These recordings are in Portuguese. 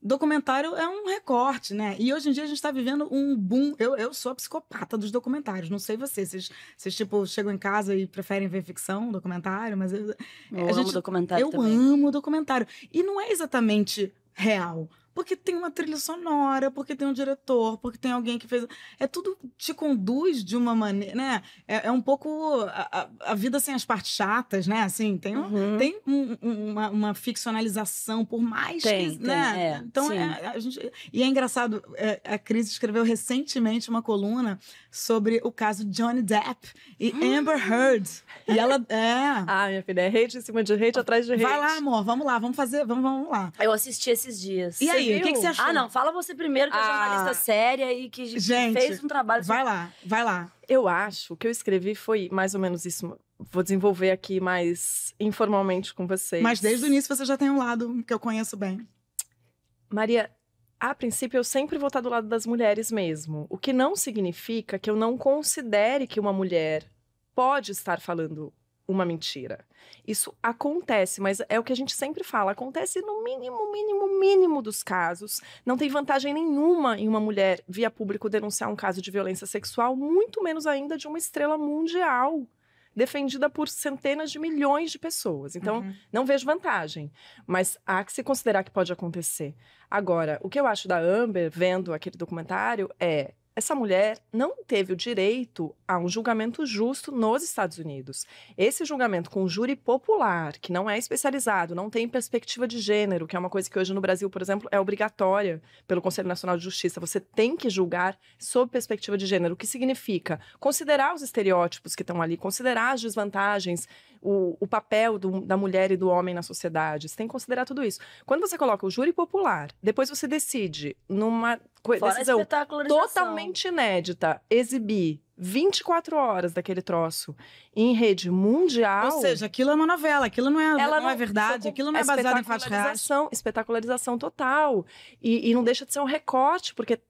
documentário é um recorte, né? E hoje em dia a gente está vivendo um boom. Eu, eu sou a psicopata dos documentários, não sei vocês. Vocês, vocês tipo, chegam em casa e preferem ver ficção, documentário, mas... Eu, eu a amo gente, documentário Eu também. amo documentário. E não é exatamente real. Porque tem uma trilha sonora, porque tem um diretor, porque tem alguém que fez. É tudo te conduz de uma maneira, né? É, é um pouco a, a, vida sem as partes chatas, né? Assim, tem, uhum. tem um, uma, uma, ficcionalização, por mais tem, que. Tem, né? É, então, é, é, a gente. E é engraçado, é, a Cris escreveu recentemente uma coluna sobre o caso Johnny Depp e hum. Amber Heard. E ela. É. ah, minha filha, é hate em cima de hate atrás de hate. Vai lá, amor, vamos lá, vamos fazer, vamos, vamos lá. Eu assisti esses dias. E aí, aí, o que, que, você achou? Ah, não, fala você primeiro, que é ah. jornalista séria e que Gente, fez um trabalho. Vai lá, vai lá. Eu acho que eu escrevi foi mais ou menos isso. Vou desenvolver aqui mais informalmente com vocês. Mas desde o início você já tem um lado que eu conheço bem. Maria, a princípio eu sempre vou estar do lado das mulheres mesmo. O que não significa que eu não considere que uma mulher pode estar falando uma mentira. Isso acontece, mas é o que a gente sempre fala, acontece no mínimo, mínimo, mínimo dos casos. Não tem vantagem nenhuma em uma mulher via público denunciar um caso de violência sexual, muito menos ainda de uma estrela mundial defendida por centenas de milhões de pessoas. Então, uhum. não vejo vantagem, mas há que se considerar que pode acontecer. Agora, o que eu acho da Amber, vendo aquele documentário, é essa mulher não teve o direito a um julgamento justo nos Estados Unidos. Esse julgamento com júri popular, que não é especializado, não tem perspectiva de gênero, que é uma coisa que hoje no Brasil, por exemplo, é obrigatória pelo Conselho Nacional de Justiça. Você tem que julgar sob perspectiva de gênero, o que significa considerar os estereótipos que estão ali, considerar as desvantagens o, o papel do, da mulher e do homem na sociedade. Você tem que considerar tudo isso. Quando você coloca o júri popular, depois você decide, numa Fora decisão totalmente inédita, exibir 24 horas daquele troço em rede mundial. Ou seja, aquilo é uma novela, aquilo não é, não, não, é verdade, aquilo não é, é baseado em fatos reais. Espetacularização total. E, e não deixa de ser um recorte, porque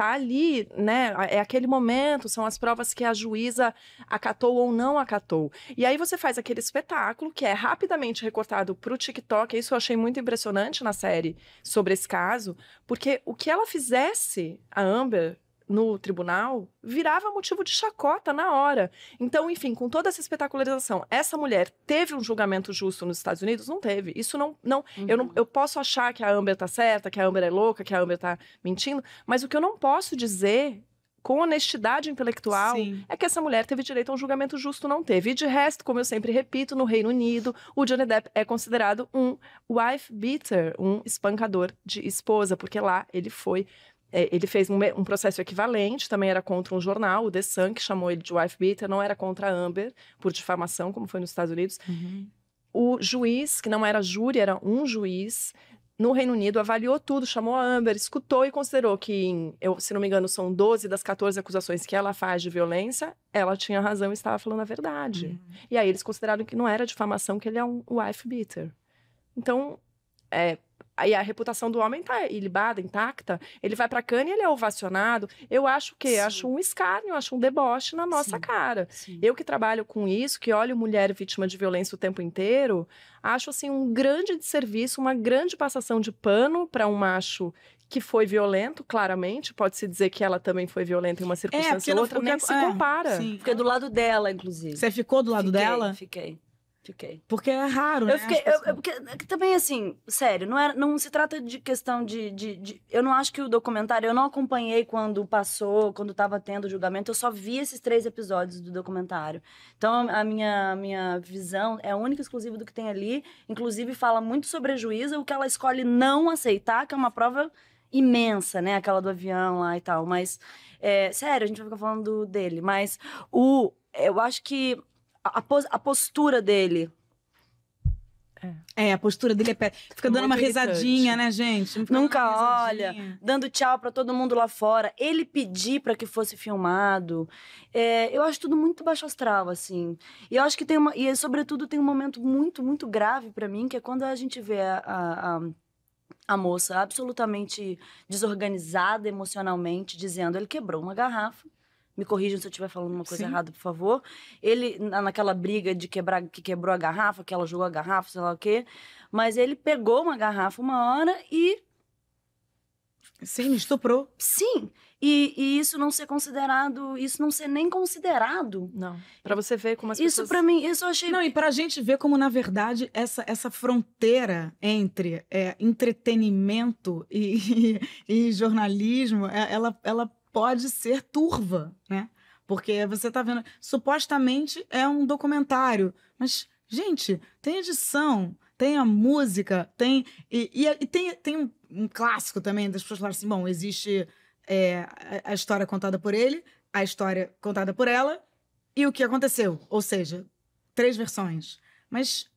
tá ali, né? É aquele momento, são as provas que a juíza acatou ou não acatou. E aí você faz aquele espetáculo que é rapidamente recortado pro TikTok. Isso eu achei muito impressionante na série sobre esse caso, porque o que ela fizesse, a Amber, no tribunal virava motivo de chacota na hora. Então, enfim, com toda essa espetacularização, essa mulher teve um julgamento justo nos Estados Unidos? Não teve. Isso não. não, uhum. eu, não uhum. eu posso achar que a Amber tá certa, que a Amber é louca, que a Amber tá mentindo, mas o que eu não posso dizer com honestidade intelectual, Sim. é que essa mulher teve direito a um julgamento justo, não teve. E de resto, como eu sempre repito, no Reino Unido, o Johnny Depp é considerado um wife beater, um espancador de esposa, porque lá ele foi é, ele fez um, um, processo equivalente, também era contra um jornal, o The Sun, que chamou ele de wife beater, não era contra a Amber, por difamação, como foi nos Estados Unidos. Uhum. O juiz, que não era júri, era um juiz, no Reino Unido, avaliou tudo, chamou a Amber, escutou e considerou que, em, eu, se não me engano, são 12 das 14 acusações que ela faz de violência, ela tinha razão e estava falando a verdade. Uhum. E aí eles consideraram que não era difamação, que ele é um wife beater. Então, é, e a reputação do homem tá ilibada, intacta, ele vai a cana e ele é ovacionado. Eu acho o quê? Acho um escárnio, acho um deboche na nossa Sim. cara. Sim. Eu que trabalho com isso, que olho mulher vítima de violência o tempo inteiro, acho assim um grande desserviço, uma grande passação de pano para um macho que foi violento, claramente, pode-se dizer que ela também foi violenta em uma é, circunstância é, ou outra, não, nem se compara. Sim. Fiquei do lado dela, inclusive. Você ficou do lado fiquei, dela? Fiquei. Fiquei. Porque é raro, né? fiquei, eu, porque, é também, assim, sério, não, não se trata de questão de, de, de, Eu não acho que o documentário. Eu não acompanhei quando passou, quando estava tendo o julgamento. Eu só vi esses três episódios do documentário. Então, a minha, minha visão é única e exclusiva do que tem ali. Inclusive, fala muito sobre a juíza, o que ela escolhe não aceitar, que é uma prova imensa, né? Aquela do avião lá e tal. Mas, é, sério, a gente vai ficar falando dele. Mas o. Eu acho que a, pos, a postura dele. É. é. a postura dele é pé. Fica Muito dando uma risadinha, né, gente? Nunca olha, dando tchau para todo mundo lá fora. Ele pedir para que fosse filmado. É, eu acho tudo muito baixo astral, assim. E eu acho que tem uma. E, sobretudo, tem um momento muito, muito grave para mim, que é quando a gente vê a, a, a a moça absolutamente desorganizada emocionalmente, dizendo: ele quebrou uma garrafa, me corrijam se eu estiver falando uma coisa Sim. errada, por favor. Ele, naquela briga de quebrar, que quebrou a garrafa, que ela jogou a garrafa, sei lá o quê. Mas ele pegou uma garrafa uma hora e. Sim, estuprou. Sim. E, e isso não ser considerado, isso não ser nem considerado. Não. Para você ver como as isso pessoas... Isso para mim, isso eu achei... Não, e pra gente ver como, na verdade, essa, essa fronteira entre é, entretenimento e, e, e jornalismo, é, ela, ela pode ser turva, né? Porque você está vendo, supostamente é um documentário, mas gente, tem edição, tem a música, tem e, e, e tem, tem um, um, clássico também das pessoas falarem assim, bom, existe é, a, a história contada por ele, a história contada por ela e o que aconteceu, ou seja, três versões. Mas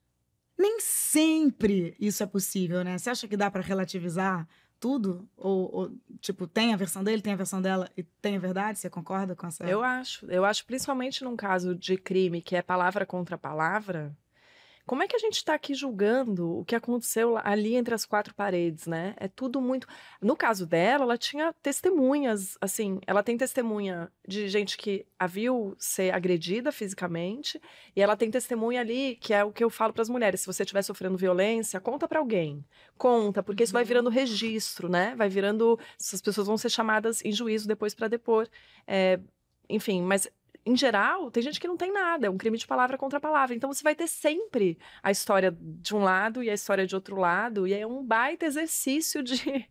nem sempre isso é possível, né? Você acha que dá para relativizar? tudo? Ou, ou, tipo, tem a versão dele, tem a versão dela e tem a verdade? Você concorda com essa? Eu acho. Eu acho, principalmente num caso de crime que é palavra contra palavra, como é que a gente está aqui julgando o que aconteceu ali entre as quatro paredes, né? É tudo muito. No caso dela, ela tinha testemunhas, assim, ela tem testemunha de gente que a viu ser agredida fisicamente, e ela tem testemunha ali, que é o que eu falo para as mulheres: se você estiver sofrendo violência, conta para alguém. Conta, porque isso vai uhum. virando registro, né? Vai virando. Essas pessoas vão ser chamadas em juízo depois para depor. É, enfim, mas em geral, tem gente que não tem nada, é um crime de palavra contra palavra. Então você vai ter sempre a história de um lado e a história de outro lado, e é um baita exercício de.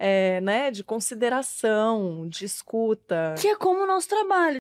É, né, de consideração, de escuta. Que é como o nosso trabalho.